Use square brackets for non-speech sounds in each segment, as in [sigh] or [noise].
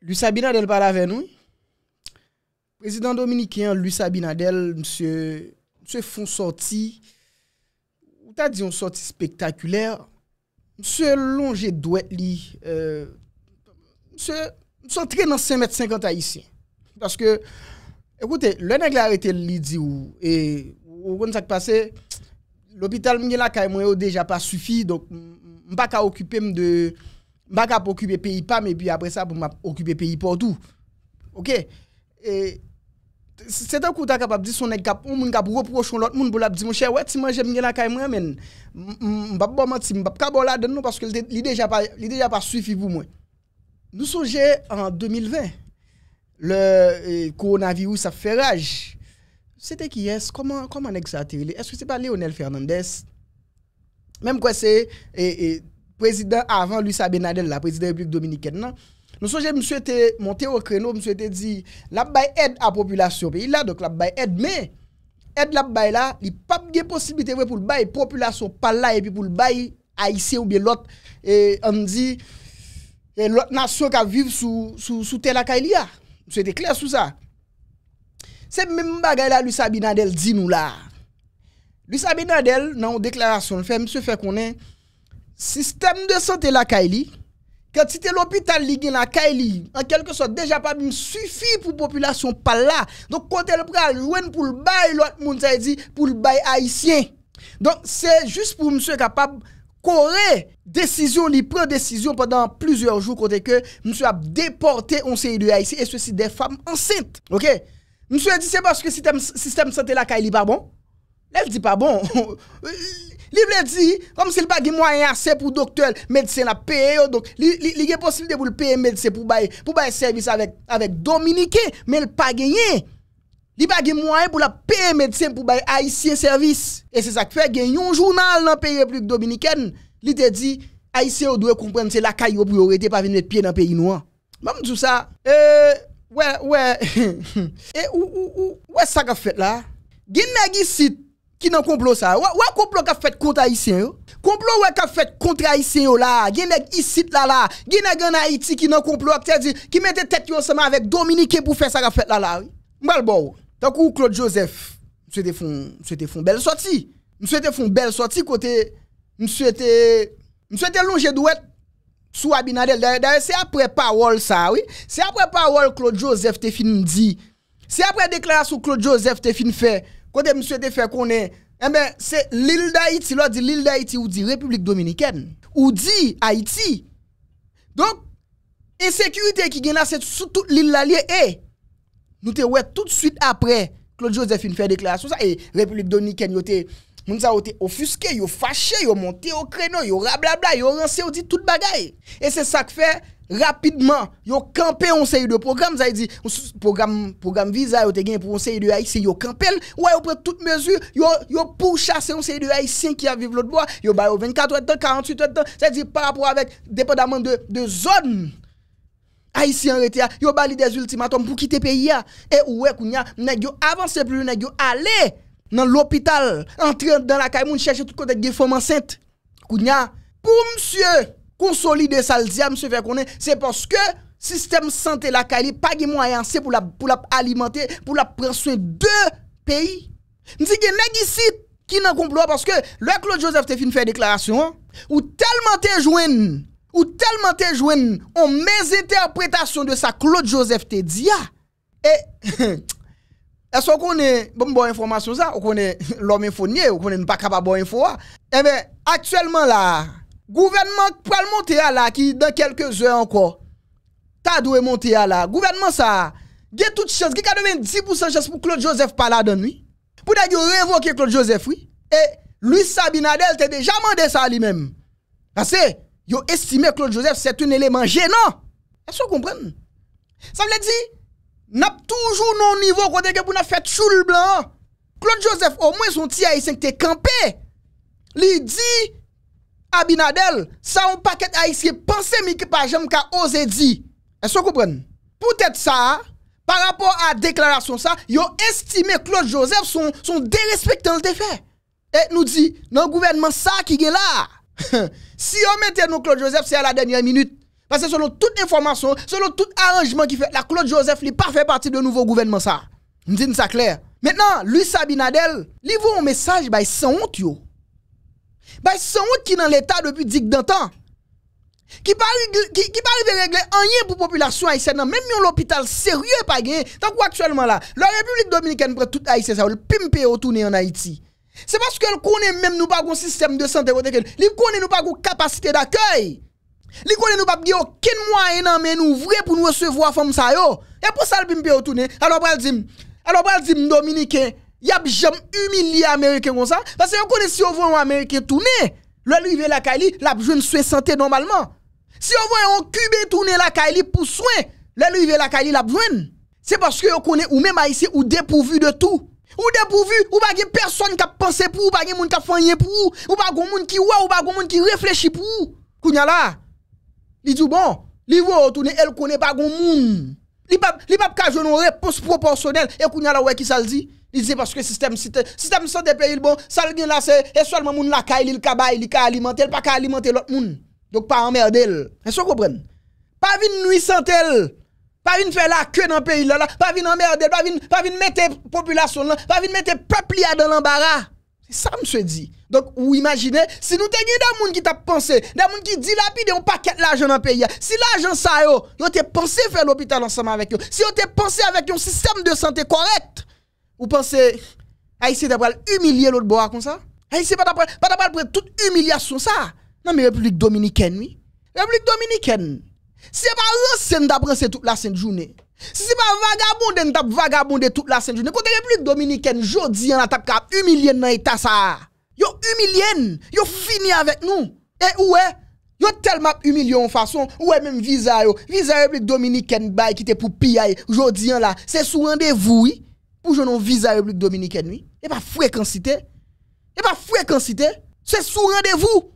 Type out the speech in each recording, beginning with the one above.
Lui Sabinadel parle ave nou. Prezident Dominikien, Lui Sabinadel, mse foun sorti, ou ta di yon sorti spektakuler, mse longe dwe li, mse tre nan 5,50 mète a yisi. Paske, ekoute, lè nèk lè arete li di ou, e ou wèn sa k pase, l'opital mne la ka e mwè ou deja pa sufi, donk, pas qu'à occuper de pas qu'à occuper pays pas mais puis après ça pour m'occuper pays partout. OK Et c'est un coup t'as capable dire son nèg cap on moun cap reprocher l'autre moun pour la dire mon cher ouais tu manger bien la caille moi men m'pa bon menti m'pa ka bon la donne nous parce que l'idée déjà pas l'idée déjà pas suffit pour moi. Nous songeons en 2020 le euh, coronavirus a fait rage. C'était qui est comment comment est-ce que ça a Est-ce que c'est pas Lionel Fernandez même quoi c'est et, et président avant Luis Abinadel, la président République dominicaine, nous songez, monsieur était monté au créneau, monsieur était dit, la baille aide à la population pays là, donc la baille aide, mais aide la baille là, il n'y a pas de possibilité pour le bail population pas là, et puis pour le bail haïtien ou bien l'autre, et on dit, Et l'autre nation qui vit sous, sous, sous tel là, monsieur était clair sur ça. C'est même bagaille là, Luis Abinadel dit nous là. Luis Abinadel, dans une déclaration, le fait, monsieur fait qu'on est, Sistem de sante la kaili, katite l'opital ligin la kaili, en kelke sot, deja pa mi sufi pou populasyon pal la. Donk kontel pral, lwen pou l'bay, lwak moun sa ydi, pou l'bay haisyen. Donk se jist pou mswe kapab kore desisyon li pre desisyon podan plizyor jou kote ke mswe ap deporte onseyi de haisyen e sosi de fam ansynt. Ok, mswe ydi se baske sistem de sante la kaili pa bon? El di pa bon. [laughs] Li vle di, kom se li bagi mwanyan ase pou doktor, medse la PE yo, li gen posil de pou l'PE medse pou baye servis avèk Dominiken, men l pa genyen. Li bagi mwanyan pou la PE medse pou baye Aisyen servis. E se sak fe, genyon jounal nan PE plik Dominiken. Li te di, Aisyen yo dwe komprense la kayo pou yo rete pa venet piye nan peyi nou an. Mam di sou sa, eee, wè, wè, e ou, ou, ou, wè sak a fèt la? Gen men gi sit, Ki nan konplo sa. Wè konplo ka fèt kontra hisen yo? Konplo wè ka fèt kontra hisen yo la. Genèk hisit la la. Genèk genèk iti ki nan konplo akte di. Ki mente tèt yo seman avèk Dominikè pou fè sa ka fèt la la. Mbal bo. Takou Claude Joseph. Mse te fon bel soti. Mse te fon bel soti kote. Mse te longe dou wè. Sou abinadel. Se apre pa wol sa. Se apre pa wol Claude Joseph te fin di. Se apre deklara sou Claude Joseph te fin fè. Konde mswe de fe konen, e eh mwen se l'il d'Haïti, lò di l'il d'Haïti ou di Republik Dominiken, ou di Haïti. Donk, e sekurite ki gen la se tout l'il d'Aliye e, nou te wè tout suite apre Claude Josephine fe deklarasyon sa. E Republik Dominiken yo te, moun sa yo te ofuske, yo fache, yo monte, yo kreno, yo rabla bla, yo ranse, yo di tout bagay. E se sa k fe... Rapidman yon kampe yon seyi de program zay di Program visa yon te gen pou yon seyi de Aisyen yon kampe Ouè yon pre tout mezu yon pou chase yon seyi de Aisyen ki aviv lout bo Yon ba yon 24 ouet ton, 48 ouet ton Zay di parapour avek depadaman de zon Aisyen rete ya, yon bali des ultimatom pou kite pe yia E ouè kounya, negyo avanse plou, negyo ale Nan lopital, entre dan la kaimoun chèche tout kote ge fomansent Kounya, pou msye konsoli de sa l diya, mse fè konen, se poske sistem sante la kali, pa ge mwa yansè pou la alimentè, pou la prensè de peyi. Ndi gen negisi ki nan komplwa, poske le Claude Joseph te fin fè deklarasyon, ou telman te jwen, ou telman te jwen, ou mèz interpretasyon de sa Claude Joseph te diya, e, e so konen, pou m bon informasyon sa, ou konen lòm [laughs] enfonye, ou konen m pa kaba bon info, e mè, aktuellement la, gouvernement pral monter à la qui dans quelques heures encore ta doué monter à la gouvernement ça il y a toute chance il y a 90% chance pour Claude Joseph pas là dans lui pour d'ailleurs révoquer Claude Joseph oui et Luis Sabinadel t'a déjà demandé ça à lui-même parce que yo que Claude Joseph c'est un élément gênant est-ce que vous comprenez ça veut dire n'a toujours non niveau côté que pour nous faire le blanc Claude Joseph au moins son petit haïtien t'es campé Il dit Abinadel, ça un paquet haïtien penser mais que pas jamais osé dire. Est-ce que vous comprenez Peut-être ça par rapport à la déclaration ça, yo estimé Claude Joseph son son dérespectant le fait. Et nous dit dans gouvernement ça qui est là. [laughs] si on mettait nous Claude Joseph c'est à la dernière minute parce que selon toute information, selon tout arrangement qui fait, la Claude Joseph n'est pas fait partie de nouveau gouvernement ça. Nous dit ça clair. Maintenant, lui Sabinadel, il voit un message by bah, sans honte yo. Bah, sans honte qui dans l'État depuis dix d'antan. Qui pas qui, qui pas régler rien pour population haïtienne même yon l'hôpital sérieux pas gagné tant actuellement là la République dominicaine prend tout Haïti ça le pimper retourner en Haïti c'est parce qu'elle connaît même nous pas un système de santé côté qu'elle connaît nous pas une capacité d'accueil il connaît nous pas gagner aucun moyen dans mais nous vrai pour nous recevoir femme ça yo et pour ça le pimper retourner alors bral dire alors bral dire dominicain y a jamais humilié américain comme ça parce que vous connaît si on voit un américain tourner le arrivé la Kali, la jeune soin santé normalement si on voit un cubain tourner la Kali pour soin le la Kali la jeune c'est parce que on connaît ou même ici ou dépourvu de tout ou dépourvu ou pas personne qui a pensé pour ou pas personne qui a fait pour ou ou pas personne qui ou pas personne qui réfléchit pour ou kounya là il dit bon li voit retourner elle connaît pas gon moun li pas li pas ka une réponse proportionnelle et kounya là ouais qui ça dit il dit parce que le système, système santé pays bon, ça le là c'est seulement moun la caille, il cabaye, il ka alimenter, pas ka alimenter l'autre monde. Donc pas emmerder. Est-ce que vous comprenez Pas de nuit tel. Pas de faire la queue dans le pays là, pas de emmerder, pas vinn pas vinn mettre population pas vinn mettre peuple dans l'embarras. C'est ça monsieur dit. Donc vous imaginez si nous avons des gens qui t'a pensé, des gens qui dilapident un paquet l'argent dans le pays. Si l'argent ça yo, yo te pensé faire l'hôpital ensemble avec eux. Si on te pensé avec un système de santé correct, vous pensez, Haïti ah, d'après humilier l'autre bois comme ça? Haïti ah, pas d'après, pas toute humiliation ça. Non mais République Dominicaine, oui. République Dominicaine. Si c'est pas l'ancienne d'après, c'est toute la sainte journée. Si c'est pas vagabonde, vagabond de toute la sainte journée. la République Dominicaine, jodi, on a tap cap humilier dans l'état ça. Yo humilié, yo fini avec nous. Et eh, ouais, Yo tellement humilié en façon, ouais même visa yo, visa République Dominicaine bah, qui était pour je dis hein, là, c'est sous rendez-vous, oui pour jouer un visa République Dominicaine, oui. Et pas de fréquencité. Et pas de fréquence C'est sous rendez-vous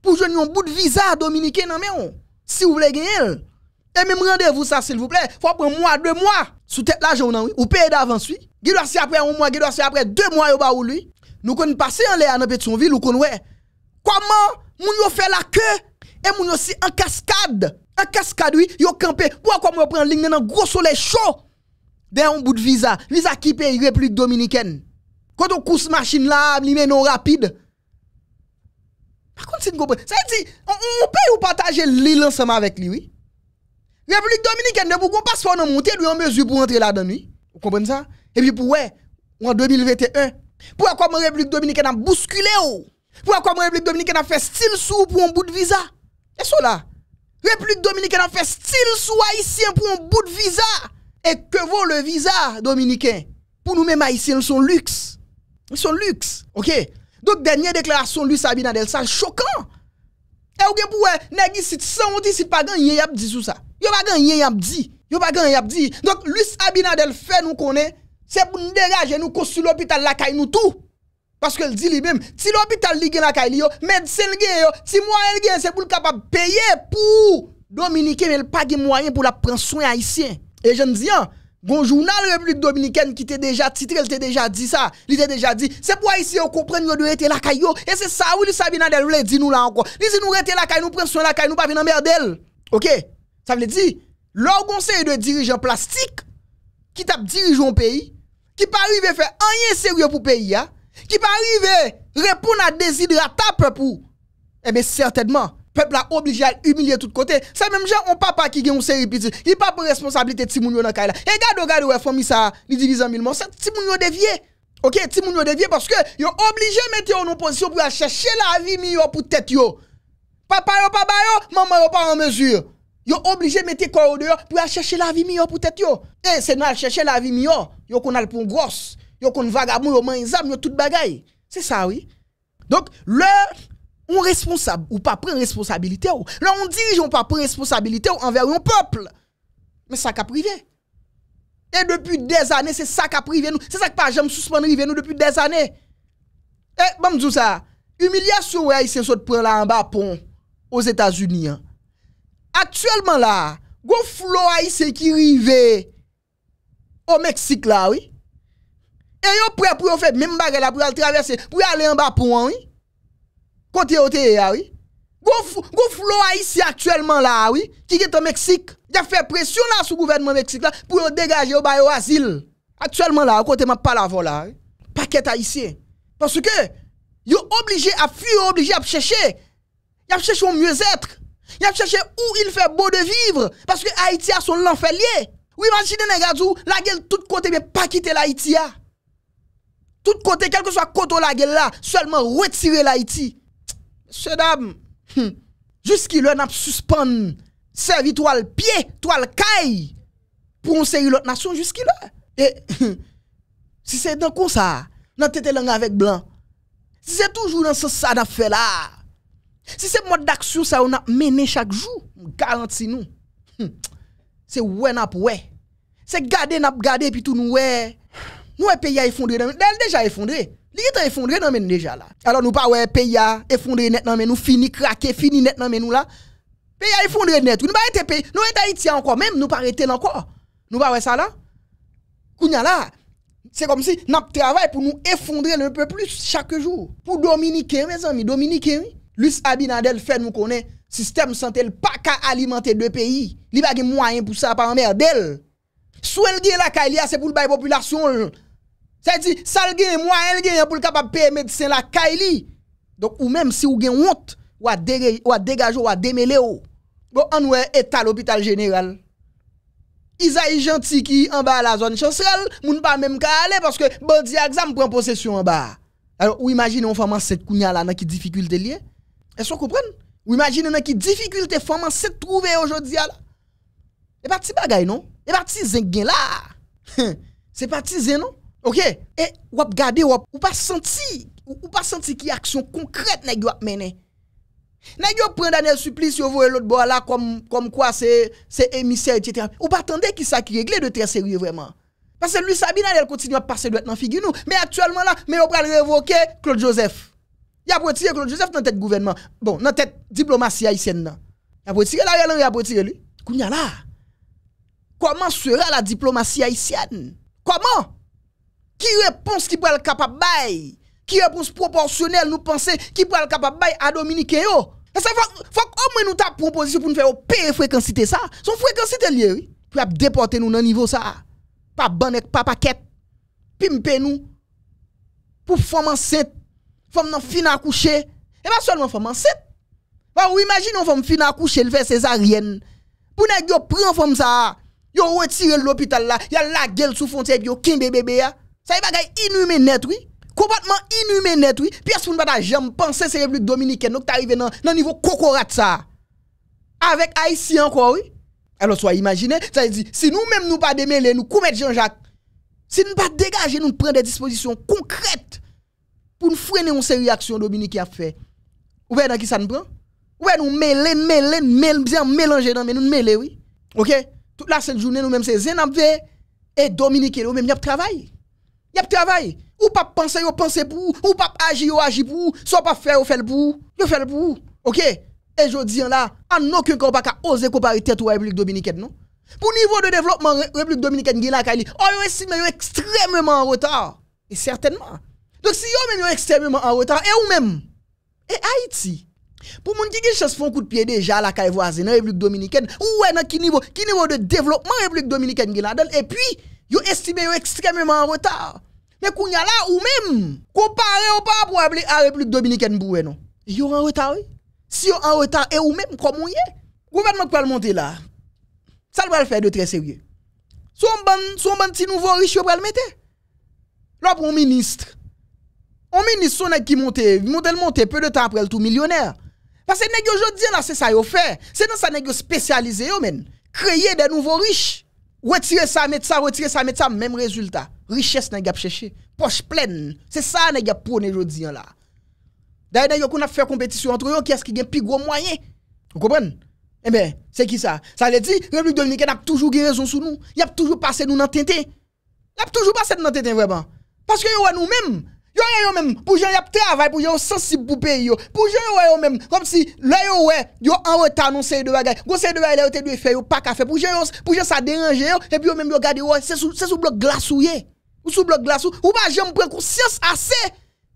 pour jouer un bout de visa dominicaine non Si vous voulez gagner. Et même rendez-vous ça s'il vous plaît, faut prendre un mois, deux mois sous tête l'argent non oui, ou payer d'avance oui. Qui doit après un mois, qui doit après deux mois yo bas ou lui. Nous connaissons passer en l'air dans ville ou connaissons Comment nous yo fait la queue et moun yo en cascade, en cascade oui, yo camper. Pourquoi nous prenons prend ligne dans gros soleil chaud d'un un bout de visa, visa qui paye République Dominicaine. Quand on couche machine là, li non rapide. Par contre, c'est vous comprenez. Ça veut dire, on, peut paye partager l'île ensemble avec lui, oui. République Dominicaine, ne pouvons pas se monter, lui en mesure pour entrer là-dedans, oui. Vous comprenez ça? Et puis, pour en 2021, pourquoi la République Dominicaine a bousculé ou? Oh? Pourquoi la République Dominicaine a fait style sous pour un bout de visa? Et cela, République Dominicaine a fait style sous haïtien pour un bout de visa. Et que vaut le visa dominicain Pour nous-mêmes haïtiens, sont luxe. sommes luxe, ok Donc, dernière déclaration, Luis Abinadel, ça choquant. Et ou pour euh, nèg ici sans on dit pas gagné y a dit tout ça. a pas gagné y a dit. a pas gagné y a dit. Donc Luis Abinadel fait nous connaître. c'est pour nous dégager nous construire l'hôpital la caille nous tout. Parce que dit lui-même, si l'hôpital li la caille yo, médecin li yo, si moyen ligue c'est pour capable payer pour Dominique mais n'a pas de moyen pour la prendre soin haïtien. Et je ne dis, hein, Gon journal République Dominicaine qui était déjà titré, il t'a déjà dit ça, il était déjà dit, c'est pour ici on comprend nous devons être la caillou et c'est ça oui le nous le dit nous là encore. Il dit nous rester la caillou, nous prenons soin la caillou, nous pas venir d'elle. OK Ça veut dire leur conseil de dirigeant plastique, qui tape dirigeons pays qui pas arrivé faire rien sérieux pour pays hein, qui pas arrivé répondre à des de pour eh bien certainement peuple a obligé à humilier tout côté. C'est même gens on papa qui gagne une série petit, il pas pour responsabilité de moun dans la là. Et ou gade ouais famille ça, il divise en mille morceaux, ti dévié. OK, ti moun dévié parce que yo obligé mettre en opposition pour chercher la vie meilleure pour tête yo. Papa yo, papa yo, maman yo pas en mesure. Yo obligé mettre corps dehors pour chercher la vie meilleure pour tête yo. Et eh, c'est nous chercher la vie meilleure, yo qu'on a pour grosse, yo qu'on vagabond, yo man yo tout bagaille. C'est ça oui. Donc le ou pa pren responsabilite ou. La, on dirije ou pa pren responsabilite ou anver yon pople. Men, sa ka prive. E, depi dez ane, se sa ka prive nou. Se sa ki pa jem suspande prive nou depi dez ane. Eh, bon, e, ba mdou sa, humilyasyon wè ay sen sot pren la anba pon os Etats-Unis an. Aktuellement la, gwo flou ay se ki rive o Meksik la, oui. E, yo pre, pre, pou yon fè, mèm bagè la, pou yon traversè, pou yon alè anba pon, oui. Côté OTE, oui. Gros flow haïtien actuellement là, oui, qui est au Mexique. Il a fait pression là sur le gouvernement Mexique là pour dégager au bail asile. Actuellement là, côté m'a pas la là, paquet haïtien. Parce que yo obligé à fuir, obligé à chercher. Il a cherché un mieux-être. Il a où il fait beau de vivre parce que Haïti a son enfer lié. Oui, imaginez les gars, la gueule tout côté mais pas quitter l'Haïti. Ah. Tout côté, quel que soit côté la guerre, là, seulement retirer l'Haïti. Se dam, jiski lè nan ap suspon, servi to al pie, to al kay, pou onsè yu lòt nasyon jiski lè. E, si se dan kon sa, nan tete langan vek blan, si se toujou nan se sa nan fè la, si se mwot daksyon sa ou nan ap mènen chak jou, garanti nou, se wè nan ap wè. Se gade nan ap gade pi tou nou wè, nou wè peyi a yifondè, del deja yifondè. Li est effondré dans men déjà là. Alors nous pas ouais pays effondré net dans men nous fini craquer, fini net dans men nous là. Pays effondré net. Nous pas été pays, nous est haïtien encore même nous pas arrêté encore. Nous pas ouais ça là. Kounya là, c'est comme si nous travaillons pour nous effondrer un peu plus chaque jour. Pour Dominique mes amis, Dominique oui. Luis Abinadel fait nous connaît système santé pas qu'à alimenter deux pays. Il n'y a pas de moyen pour ça, pas emmerder. Soit le la c'est pour la population. Sa yi di, sal gen, mwa el gen, pou l kapap peye medisyen la kaili. Donk ou menm si ou gen wot, wad degajo, wad demele ou. Bo an wè etal opital general. Iza yi janti ki an ba la zon chansrel, moun pa menm ka ale, paske bodi aksam pren posesyon an ba. Alors ou imagine yon foman set kounya la nan ki dificulte liye? E so koupren? Ou imagine nan ki dificulte foman set trouve yo jodi ya la? E pati bagay non? E pati zeng gen la? Se pati zen non? OK Et ou gardé ou pas senti ou pas senti qui action concrète nèg yo mené. Nèg yo prend Daniel Supplice yo voye l'autre bois là comme comme quoi c'est c'est émissaire etc. Ou pas attendez qui ça qui réglé de très sérieux vraiment. Parce que lui Sabine elle continue à passer l'autre dans figure nous mais actuellement là mais on va révoquer Claude Joseph. Il a retiré Claude Joseph dans tête gouvernement. Bon, dans tête diplomatie haïtienne là. Il a retiré la il a retiré lui. Kounya là. Comment sera la diplomatie haïtienne Comment Ki repons ki pou el kapabay? Ki repons proporsyonel nou pense ki pou el kapabay a Dominike yo? E se fok, fok omen nou ta proposisyon pou nou feyo peye frekansite sa? Son frekansite liye, oui? Pou ap depote nou nan nivou sa? Pa ban ek pa paket? Pimpe nou? Pou foman set? Foman nan fina kouche? Eman solman foman set? Ou imagine ou foman fina kouche lve se zarien? Pou nek yo preon foman sa? Yo wetire l lopital la? Ya la gel sou fonte e pyo kinbebebe ya? Ça y est, inhumé net, oui. Complètement inhumain, net, oui. Pièce pour ne pas jamais penser c'est République dominicaine. Donc, t'arrives dans le niveau cocorat, ça. Avec Haïtien encore, oui. Alors, soit imaginez, ça veut dire, si nous-mêmes nous pas démêler, nous commettons Jean-Jacques, si nous pas dégager, nous prenons des dispositions concrètes pour nous freiner une série d'actions Dominique a fait. Vous voyez dans qui ça nous prend? Vous nous mêler, mêler, mêler, bien mélanger dans, mais nous mêler, oui. Ok? Toute la seule journée, nous-mêmes, c'est Zenabve et Dominique, nous-mêmes, nous travaillons y a travail. Ou pas penser, ou penser pour, e ou pas agir, ou agir pour, soit pas faire, ou faire pour, ou faire pour. OK Et je dis là, à non que pas oser comparer tête ou République dominicaine, non Pour niveau de développement République dominicaine, là Kali, on oh, e estime extrêmement en retard. Et certainement. Donc si on est extrêmement en retard et ou même et Haïti pour moun qui qui chance font coup de pied déjà la caille voisine République dominicaine, ou est dans niveau, qui niveau de développement République dominicaine et puis Yo estimé yo extrêmement en retard. Mais quand là ou même comparé au pas rapport à la République dominicaine pour non. Yo en retard oui. Si yo en retard et ou même comme on y est, gouvernement peut le monter là. Ça va le faire de très sérieux. Son bon son bon petit nouveau riche yo le mettre. Là pour un ministre. Un ministre son qui monte, monte le peu de temps après le tout millionnaire. Parce que nèg aujourd'hui là c'est ça yo fait. C'est dans ça nèg spécialisé yo men. Créer des nouveaux riches. Retirer ça, mettre ça, retirer ça, mettre ça, même résultat. Richesse n'a pas cherché. Poche pleine. C'est ça n'a pas prôné aujourd'hui là. D'ailleurs, qu'on a fait compétition entre eux, qui est-ce qui a le plus gros moyen Vous comprenez Eh bien, c'est qui ça Ça veut dire, la République dominicaine a toujours raison sur nous. Il a toujours passé nous dans le Il a toujours passé nous dans le vraiment. Parce que nous-mêmes, Yo yo même pour gens y a travail pour gens sensible pour pays yo. Pour gens yo même comme si là yo ouais yo en retard non c'est de bagay. c'est de bagay là yo faire yo pas café pour gens pour gens ça déranger yo et puis yo même yo garder c'est sous sous bloc glaçouillé. Ou sous bloc glaçou ou pas jamais prendre conscience assez.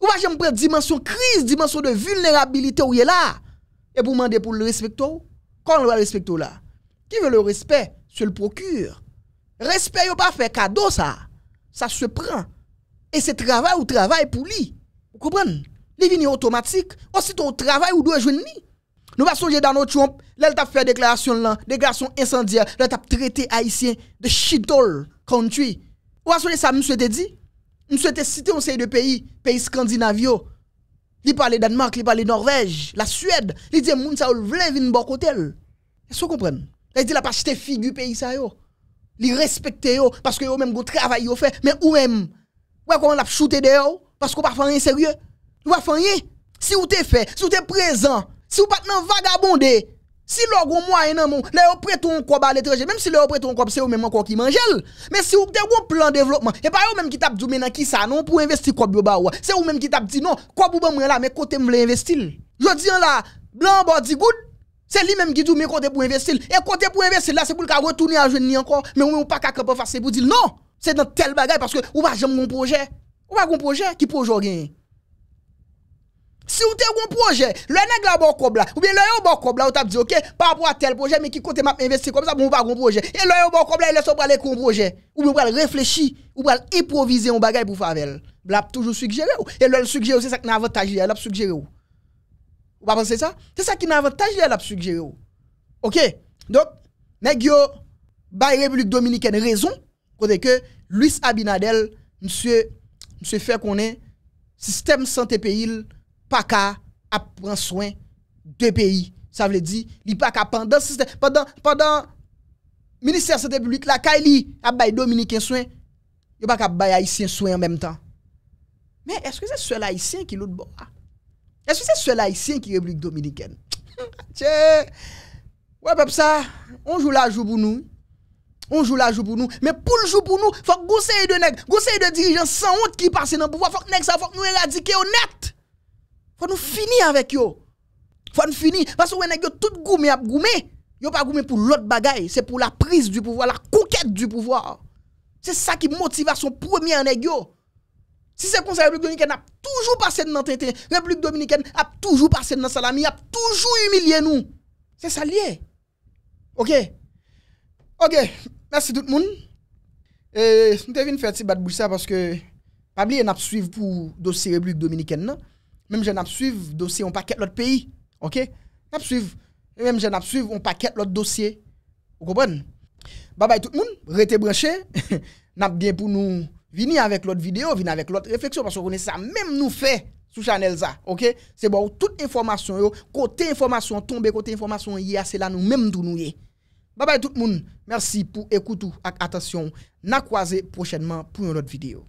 Ou pas jamais prendre dimension crise, dimension de vulnérabilité où yé est là. Et pour demander pour le respecto, quand le respecto là. Qui veut le respect, se le procure. Respect yo pas fait cadeau ça. Ça se prend. Et c'est travail ou travail pour lui. Vous comprenez Les est automatique. Aussitôt on travail ou doit joindre ni. Nous va songer notre Trump, là t'a fait déclaration là, déclaration incendiaire, là t'a traité haïtien de shitol country. Ou va songer ça monsieur te dit Monsieur te cité un série de pays, pays scandinavio. Il parle Danemark, il de Norvège, la Suède, il dit moun ça ou venir bon côté. Est-ce que vous comprenez Il dit la pas acheté figure pays ça yo. Il respecte yo parce que yo même go travail yo fait, mais ou même Ouais, on l'a shooté dehors parce qu'on va faire rien sérieux. Vous va faire. rien. Si vous t'es fait, si vous t'es présent, si vous pas vagabondé, si l'on a moyen dans mon, là vous prêtez un quoi à l'étranger, même si vous prêtez un quoi, c'est vous même encore qui mange. Mais si vous avez un plan de développement, et pas vous même qui tape du maintenant qui ça non pour investir quoi ou C'est vous même qui tape dit non, quoi pour moi là, mais côté me investir. Je dis là, blanc body good, c'est lui même qui dit mais côté pour investir. Et côté pour investir là, c'est pour le retourner à jeune encore, mais on pas capable faire c'est pour dire non. C'est dans tel bagage parce que ou pas jamais mon projet. Ou pas un projet qui peut gagner. Si vous avez un projet, le nèg la bon cobla, ou bien le bon cobla, vous ou t'a dit OK, par rapport à tel projet mais qui côté m'a investi comme ça, bon pas un projet. Et le bon cobla, il laisse pas aller un projet. Ou bien pas réfléchir, ou pas improviser un bagage pour favel. a toujours suggéré et le suggéré c'est ça qui n'avantage avantage, il a suggéré ou. Ou pas penser ça C'est ça qui n'avantage avantage, il a suggéré ou. OK. Donc nèg yo République dominicaine raison Côté que Luis Abinadel, monsieur, monsieur fait qu'on est système santé pays, pas qu'à prendre soin de pays. Ça veut dire, il pas qu'à pendant Le pendant, pendant ministère santé publique, la Kaili a payé Dominicain soin, il pas qu'à bail Haïtien soin en même temps. Mais est-ce que c'est seul Haïtien qui l'autre bon hein? Est-ce que c'est seul Haïtien qui République Dominicaine? [laughs] Tchè, ouais, peuple ça, on joue la joue pour nous on joue la joue pour nous. Mais pour le jour pour nous, faut que de nèg, gousser de dirigeants sans honte qui passent dans le pouvoir, faut que nèg ça, faut que nous éradiquer honnête. Faut nous finir avec yo. Faut nous finir parce que nèg yo tout goumé a goumé. Yo pas goumé pour l'autre bagaille, c'est pour la prise du pouvoir, la conquête du pouvoir. C'est ça qui motive à son premier nèg yo. Si c'est comme ça, la République dominicaine a toujours passé dans tété, la République dominicaine a toujours passé dans salami, a toujours humilié nous. C'est ça lié. OK OK. Pabli non? e [laughs] nap suiv pou dosye republik dominiken nan Mem jen nap suiv dosye on paket lot peyi Ok Nap suiv Mem jen nap suiv on paket lot dosye Ou kopon Baba e tout moun Rete breche Nap gen pou nou vini avèk lot videyo Vini avèk lot refleksyon Paswa ou konè sa mèm nou fè Sou chanel za Ok Se bo ou tout informasyon yo Kote informasyon tombe Kote informasyon yi Ase la nou mèm tou nou yi Babay tout moun, mersi pou ekoutou ak atasyon. Na kwaze prochenman pou yon lot videyo.